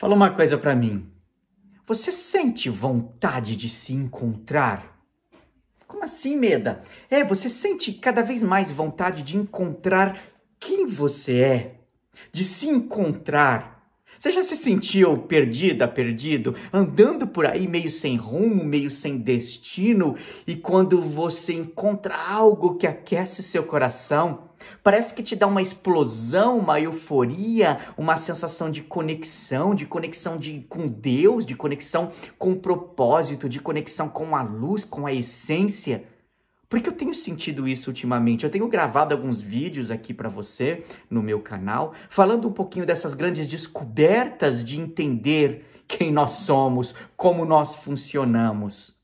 Fala uma coisa para mim. Você sente vontade de se encontrar? Como assim, Meda? É, você sente cada vez mais vontade de encontrar quem você é, de se encontrar, você já se sentiu perdida, perdido, andando por aí meio sem rumo, meio sem destino, e quando você encontra algo que aquece seu coração, Parece que te dá uma explosão, uma euforia, uma sensação de conexão, de conexão de, com Deus, de conexão com o propósito, de conexão com a luz, com a essência. Porque eu tenho sentido isso ultimamente. Eu tenho gravado alguns vídeos aqui para você no meu canal, falando um pouquinho dessas grandes descobertas de entender quem nós somos, como nós funcionamos.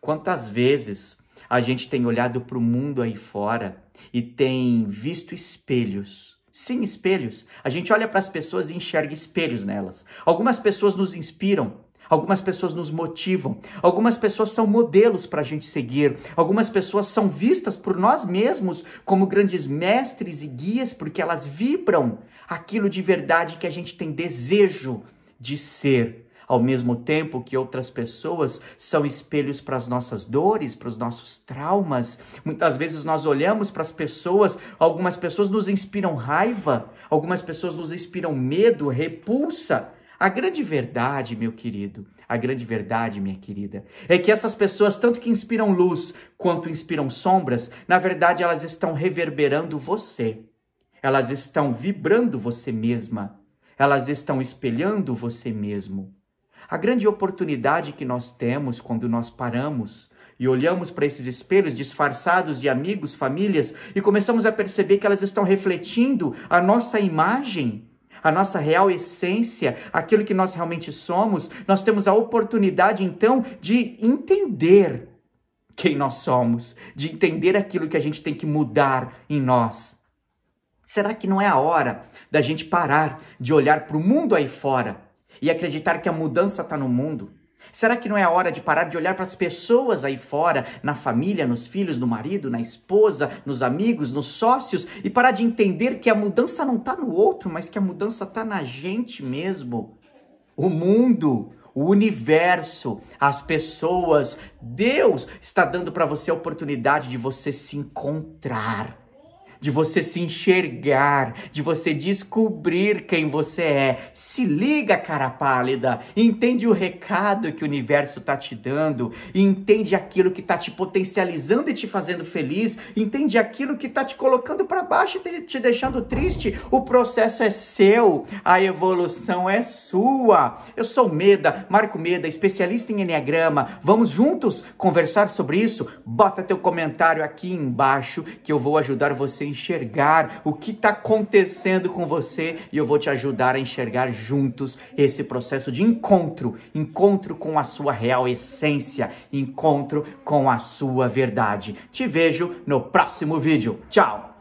Quantas vezes a gente tem olhado para o mundo aí fora e tem visto espelhos. Sim, espelhos. A gente olha para as pessoas e enxerga espelhos nelas. Algumas pessoas nos inspiram, Algumas pessoas nos motivam, algumas pessoas são modelos para a gente seguir, algumas pessoas são vistas por nós mesmos como grandes mestres e guias porque elas vibram aquilo de verdade que a gente tem desejo de ser ao mesmo tempo que outras pessoas são espelhos para as nossas dores, para os nossos traumas. Muitas vezes nós olhamos para as pessoas, algumas pessoas nos inspiram raiva, algumas pessoas nos inspiram medo, repulsa, a grande verdade, meu querido, a grande verdade, minha querida, é que essas pessoas, tanto que inspiram luz quanto inspiram sombras, na verdade elas estão reverberando você. Elas estão vibrando você mesma. Elas estão espelhando você mesmo. A grande oportunidade que nós temos quando nós paramos e olhamos para esses espelhos disfarçados de amigos, famílias e começamos a perceber que elas estão refletindo a nossa imagem a nossa real essência, aquilo que nós realmente somos, nós temos a oportunidade então de entender quem nós somos, de entender aquilo que a gente tem que mudar em nós. Será que não é a hora da gente parar de olhar para o mundo aí fora e acreditar que a mudança está no mundo? Será que não é a hora de parar de olhar para as pessoas aí fora, na família, nos filhos, no marido, na esposa, nos amigos, nos sócios, e parar de entender que a mudança não está no outro, mas que a mudança está na gente mesmo? O mundo, o universo, as pessoas, Deus está dando para você a oportunidade de você se encontrar de você se enxergar, de você descobrir quem você é. Se liga, cara pálida, entende o recado que o universo tá te dando, entende aquilo que tá te potencializando e te fazendo feliz, entende aquilo que tá te colocando para baixo e te deixando triste. O processo é seu, a evolução é sua. Eu sou Meda, Marco Meda, especialista em Enneagrama. Vamos juntos conversar sobre isso? Bota teu comentário aqui embaixo que eu vou ajudar você enxergar o que está acontecendo com você e eu vou te ajudar a enxergar juntos esse processo de encontro encontro com a sua real essência, encontro com a sua verdade. Te vejo no próximo vídeo. Tchau!